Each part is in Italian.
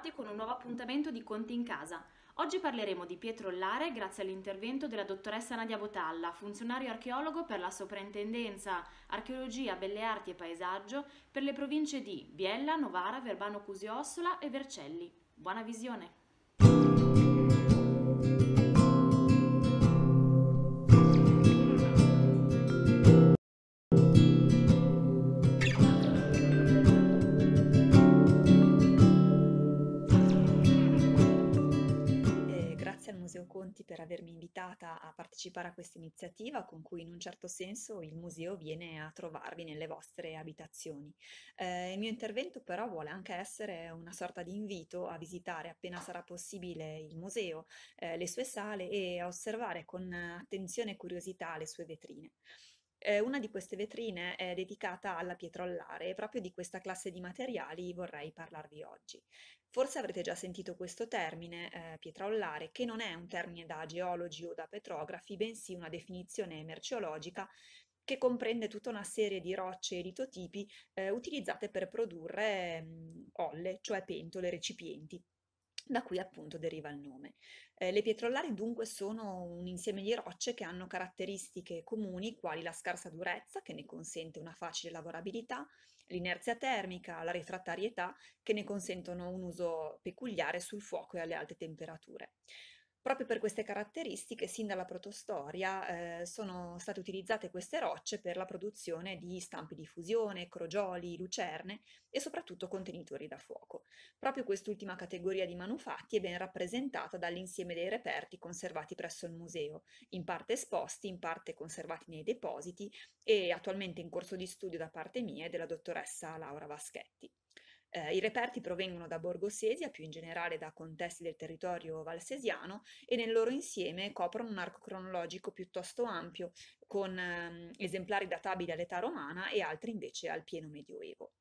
ritrovati con un nuovo appuntamento di Conti in Casa. Oggi parleremo di Pietro Ollare grazie all'intervento della dottoressa Nadia Botalla, funzionario archeologo per la Soprintendenza Archeologia, Belle Arti e Paesaggio per le province di Biella, Novara, Verbano Cusiossola e Vercelli. Buona visione! per avermi invitata a partecipare a questa iniziativa con cui in un certo senso il museo viene a trovarvi nelle vostre abitazioni. Eh, il mio intervento però vuole anche essere una sorta di invito a visitare appena sarà possibile il museo, eh, le sue sale e a osservare con attenzione e curiosità le sue vetrine eh, una di queste vetrine è dedicata alla pietrollare e proprio di questa classe di materiali vorrei parlarvi oggi. Forse avrete già sentito questo termine, eh, pietra ollare, che non è un termine da geologi o da petrografi, bensì una definizione merceologica che comprende tutta una serie di rocce e litotipi eh, utilizzate per produrre mh, mm, olle, cioè pentole, recipienti. Da cui appunto deriva il nome. Eh, le pietrollari dunque sono un insieme di rocce che hanno caratteristiche comuni quali la scarsa durezza che ne consente una facile lavorabilità, l'inerzia termica, la refrattarietà che ne consentono un uso peculiare sul fuoco e alle alte temperature proprio per queste caratteristiche, sin dalla protostoria eh, sono state utilizzate queste rocce per la produzione di stampi di fusione, crogioli, lucerne e soprattutto contenitori da fuoco. Proprio quest'ultima categoria di manufatti è ben rappresentata dall'insieme dei reperti conservati presso il museo, in parte esposti, in parte conservati nei depositi e attualmente in corso di studio da parte mia e della dottoressa Laura Vaschetti. Eh, I reperti provengono da Borgosesia, più in generale da contesti del territorio valsesiano e nel loro insieme coprono un arco cronologico piuttosto ampio con ehm, esemplari databili all'età romana e altri invece al pieno medioevo.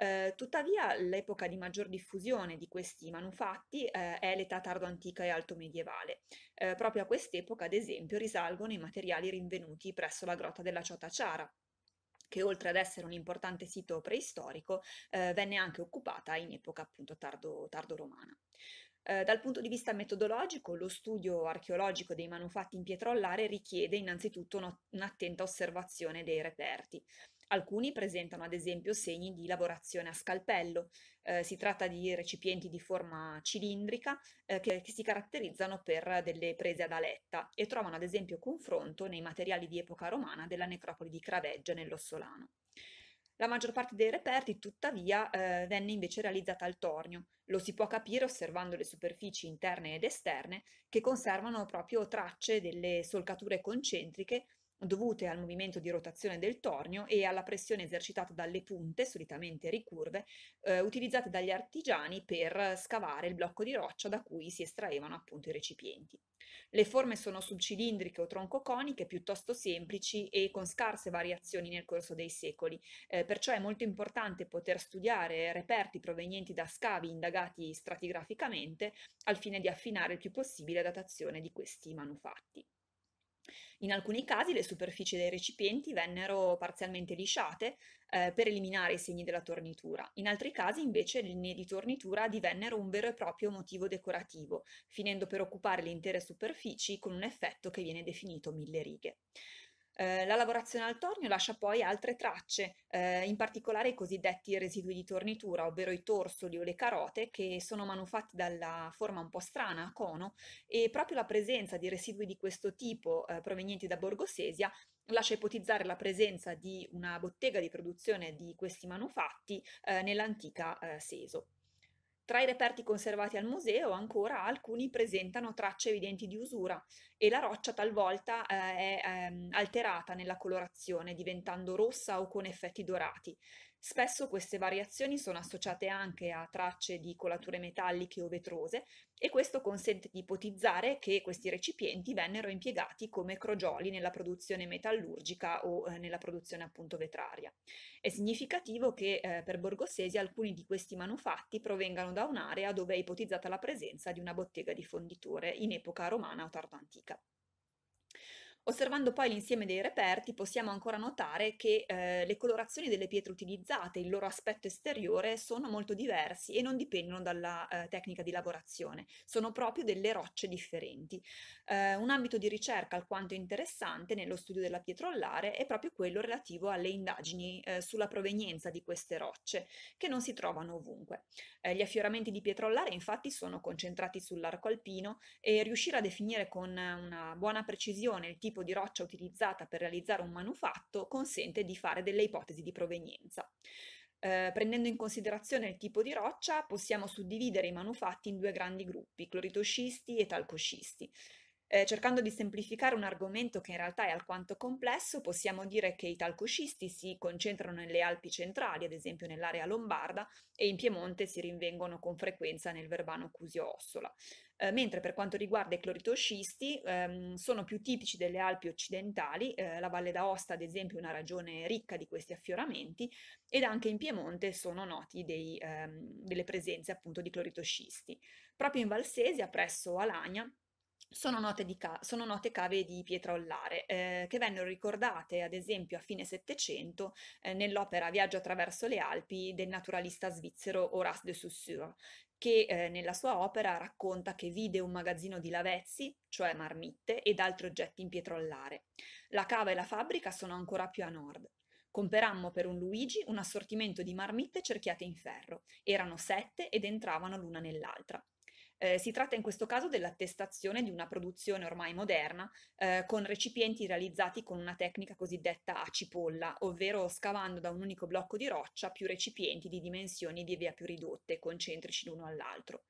Eh, tuttavia l'epoca di maggior diffusione di questi manufatti eh, è l'età tardo-antica e alto medievale. Eh, proprio a quest'epoca, ad esempio, risalgono i materiali rinvenuti presso la grotta della Ciota che oltre ad essere un importante sito preistorico eh, venne anche occupata in epoca appunto tardo, tardo romana. Eh, dal punto di vista metodologico, lo studio archeologico dei manufatti in pietrollare richiede innanzitutto un'attenta osservazione dei reperti. Alcuni presentano ad esempio segni di lavorazione a scalpello, eh, si tratta di recipienti di forma cilindrica eh, che, che, si caratterizzano per delle prese ad aletta e trovano ad esempio confronto nei materiali di epoca romana della necropoli di Craveggia nell'Ossolano. La maggior parte dei reperti, tuttavia, eh, venne invece realizzata al tornio. Lo si può capire osservando le superfici interne ed esterne che conservano proprio tracce delle solcature concentriche dovute al movimento di rotazione del tornio e alla pressione esercitata dalle punte, solitamente ricurve, eh, utilizzate dagli artigiani per scavare il blocco di roccia da cui si estraevano appunto i recipienti. Le forme sono subcilindriche o troncoconiche, piuttosto semplici e con scarse variazioni nel corso dei secoli, eh, perciò è molto importante poter studiare reperti provenienti da scavi indagati stratigraficamente al fine di affinare il più possibile la datazione di questi manufatti. In alcuni casi le superfici dei recipienti vennero parzialmente lisciate eh, per eliminare i segni della tornitura, in altri casi invece le linee di tornitura divennero un vero e proprio motivo decorativo, finendo per occupare le intere superfici con un effetto che viene definito mille righe. Eh, la lavorazione al tornio lascia poi altre tracce, eh, in particolare i cosiddetti residui di tornitura, ovvero i torsoli o le carote, che sono manufatti dalla forma un po' strana a cono, e proprio la presenza di residui di questo tipo eh, provenienti da Borgosesia lascia ipotizzare la presenza di una bottega di produzione di questi manufatti eh, nell'antica eh, Seso. Tra i reperti conservati al museo ancora alcuni presentano tracce evidenti di usura e la roccia talvolta eh, è ehm, alterata nella colorazione diventando rossa o con effetti dorati, Spesso queste variazioni sono associate anche a tracce di colature metalliche o vetrose e questo consente di ipotizzare che questi recipienti vennero impiegati come crogioli nella produzione metallurgica o eh, nella produzione appunto vetraria. È significativo che eh, per Borgosesi alcuni di questi manufatti provengano da un'area dove è ipotizzata la presenza di una bottega di fonditore in epoca romana o tardo antica. Osservando poi l'insieme dei reperti possiamo ancora notare che eh, le colorazioni delle pietre utilizzate, il loro aspetto esteriore sono molto diversi e non dipendono dalla eh, tecnica di lavorazione, sono proprio delle rocce differenti. Eh, un ambito di ricerca alquanto interessante nello studio della pietrollare è proprio quello relativo alle indagini eh, sulla provenienza di queste rocce, che non si trovano ovunque. Eh, gli affioramenti di pietrollare infatti sono concentrati sull'arco alpino e riuscire a definire con una buona precisione il tipo tipo di roccia utilizzata per realizzare un manufatto consente di fare delle ipotesi di provenienza. Eh, prendendo in considerazione il tipo di roccia, possiamo suddividere i manufatti in due grandi gruppi, cloritoscisti e talcoscisti. Eh, cercando di semplificare un argomento che in realtà è alquanto complesso, possiamo dire che i talcoscisti si concentrano nelle Alpi centrali, ad esempio nell'area lombarda, e in Piemonte si rinvengono con frequenza nel Verbano Cusio-Ossola. Eh, mentre per quanto riguarda i cloritoscisti, ehm, sono più tipici delle Alpi occidentali, eh, la Valle d'Aosta ad esempio è una regione ricca di questi affioramenti, ed anche in Piemonte sono noti dei, ehm, delle presenze appunto di cloritoscisti. Proprio in Valsesia, presso Alagna, sono note, ca- sono note, cave di pietra ollare eh, che vennero ricordate ad esempio a fine Settecento eh, nell'opera Viaggio attraverso le Alpi del naturalista svizzero Horace de Saussure che eh, nella sua opera racconta che vide un magazzino di lavezzi, cioè marmitte, ed altri oggetti in pietra ollare. La cava e la fabbrica sono ancora più a nord. Comperammo per un Luigi un assortimento di marmitte cerchiate in ferro. Erano sette ed entravano l'una nell'altra. Eh, si tratta in questo caso dell'attestazione di una produzione ormai moderna eh, con recipienti realizzati con una tecnica cosiddetta a cipolla, ovvero scavando da un unico blocco di roccia più recipienti di dimensioni via via più ridotte, concentrici l'uno all'altro.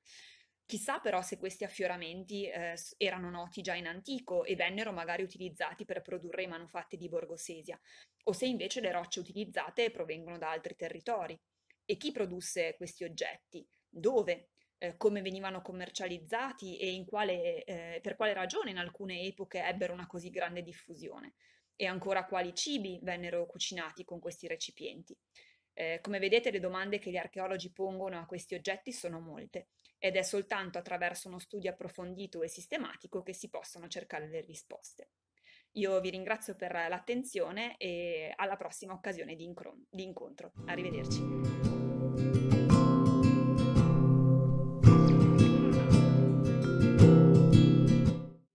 Chissà però se questi affioramenti eh, erano noti già in antico e vennero magari utilizzati per produrre i manufatti di Borgosesia, o se invece le rocce utilizzate provengono da altri territori. E chi produsse questi oggetti? Dove? eh, come venivano commercializzati e in quale, eh, per quale ragione in alcune epoche ebbero una così grande diffusione e ancora quali cibi vennero cucinati con questi recipienti. Eh, come vedete le domande che gli archeologi pongono a questi oggetti sono molte ed è soltanto attraverso uno studio approfondito e sistematico che si possono cercare le risposte. Io vi ringrazio per l'attenzione e alla prossima occasione di, incro- di incontro. Arrivederci.